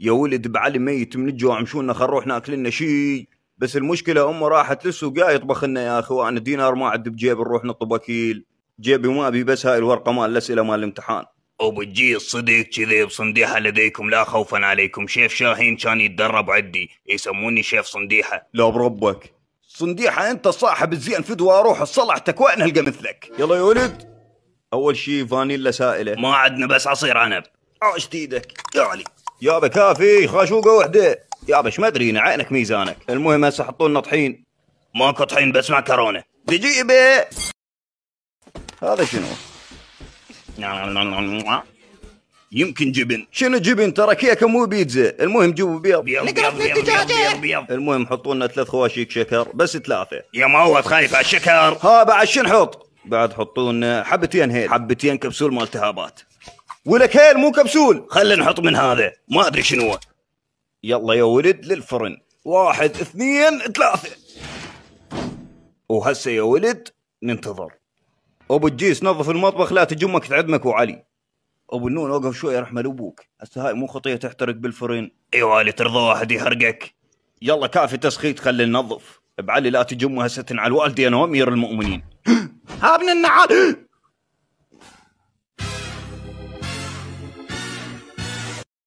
يا ولد بعلي ميت من الجوع مشونا خل نروح ناكل لنا شيء بس المشكله امه راحت للسوق يطبخ لنا يا اخوان دينار ما عد بجيب نروح نطلب اكيل جيبي ما ابي بس هاي الورقه مال الاسئله مال الامتحان جي الصديق كذي بصنديحة لديكم لا خوفا عليكم شيف شاهين كان يتدرب عندي يسموني شيف صنديحة لا بربك صنديحة انت صاحب الزين فدوى اروح صلعتك وين هلقى مثلك يلا يا ولد اول شي فانيلا سائلة ما عدنا بس عصير عنب عشت ايدك يا علي يابا كافي خاشوقه وحده يابا ايش ما ادري عينك ميزانك المهم هسه حطوا لنا طحين ماكو طحين بس معكرونه بجيبه هذا شنو؟ يمكن جبن شنو جبن ترى كيكه مو بيتزا المهم جيبوا بيض بيض بيض بيض المهم حطوا لنا ثلاث خواشيك شكر بس ثلاثه يا موت خايف على الشكر ها بعد شنو نحط؟ بعد حطوا لنا حبتين هيل حبتين كبسول مال هيل مو كبسول خلينا نحط من هذا ما ادري شنو يلا يا ولد للفرن واحد اثنين ثلاثة وهسه يا ولد ننتظر ابو الجيس نظف المطبخ لا تجمك تعدمك وعلي ابو النون وقف شوي رحمه لابوك هسه هاي مو خطيه تحترق بالفرن اي أيوة، والي ترضى واحد يحرقك يلا كافي تسخيط خلي ننظف بعلي لا تجمه هسه على الوالدي انا وامير المؤمنين هابن النعال